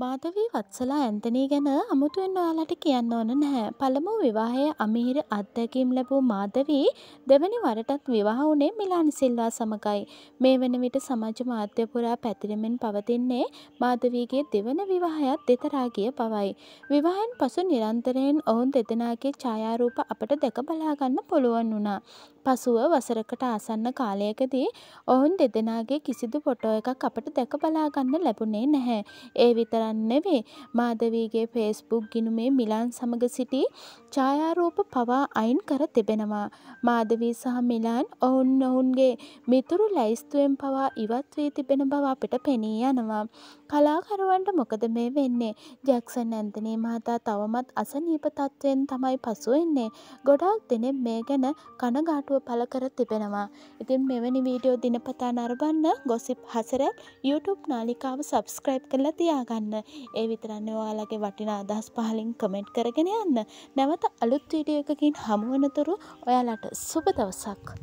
මාධවී Vatsala Anthony ගැන අමුතුවෙන් ඔයාලට කියන්න ඕන නැහැ. පළමු විවාහය අමිහිර අත්දැකීම් ලැබූ මාධවී දෙවැනි වරටත් විවාහ වුණේ මිලානි සිල්වා සමගයි. මේ වන විට සමාජ මාධ්‍ය පුරා පැතිරෙමින් පවතින්නේ මාධවීගේ දෙවන විවාහයත් දෙතරා ගිය බවයි. විවාහයෙන් පසු නිරන්තරයෙන් ඔවුන් දෙදෙනාගේ ඡායාරූප අපට දැක බලාගන්න පුළුවන් වුණා. පසුව වසරකට ආසන්න කාලයකදී ඔවුන් දෙදෙනගේ කිසිදු පොටෝ එකක් අපට දැක බලාගන්න ලැබුණේ නැහැ. ඒ විතරන්නෙවේ මාදවීගේ ෆේස්බුක් ගිනුමේ මිලාන් සමඟ සිටි ඡායාරූප පවා අයින් කර තිබෙනවා. මාදවී සහ මිලාන් ඔවුන් ඔවුන්ගේ මිතුරු ලැයිස්තුවෙන් පවා ඉවත් වී තිබෙන බව අපිට පෙනී යනවා. කලාකරුවන්ට මොකද මේ වෙන්නේ ජැක්සන් ඇන්තනී මහතා තවමත් අසනීප තත්ත්වයෙන් තමයි පසුවෙන්නේ ගොඩාක් දෙනෙ මේ ගැන කනගාටුව පළ කර තිබෙනවා. ඉතින් මෙවැනි වීඩියෝ දිනපතා නරබන්න ගොසිප් හසර YouTube නාලිකාව සබස්ක්‍රයිබ් කරලා තියාගන්න. ඒ විතරන්න ඔයාලගේ වටින අදහස් පහලින් කමෙන්ට් කරගෙන යන්න. නැවත අලුත් වීඩියෝ එකකින් හමුවනතුරු ඔයාලට සුබ දවසක්.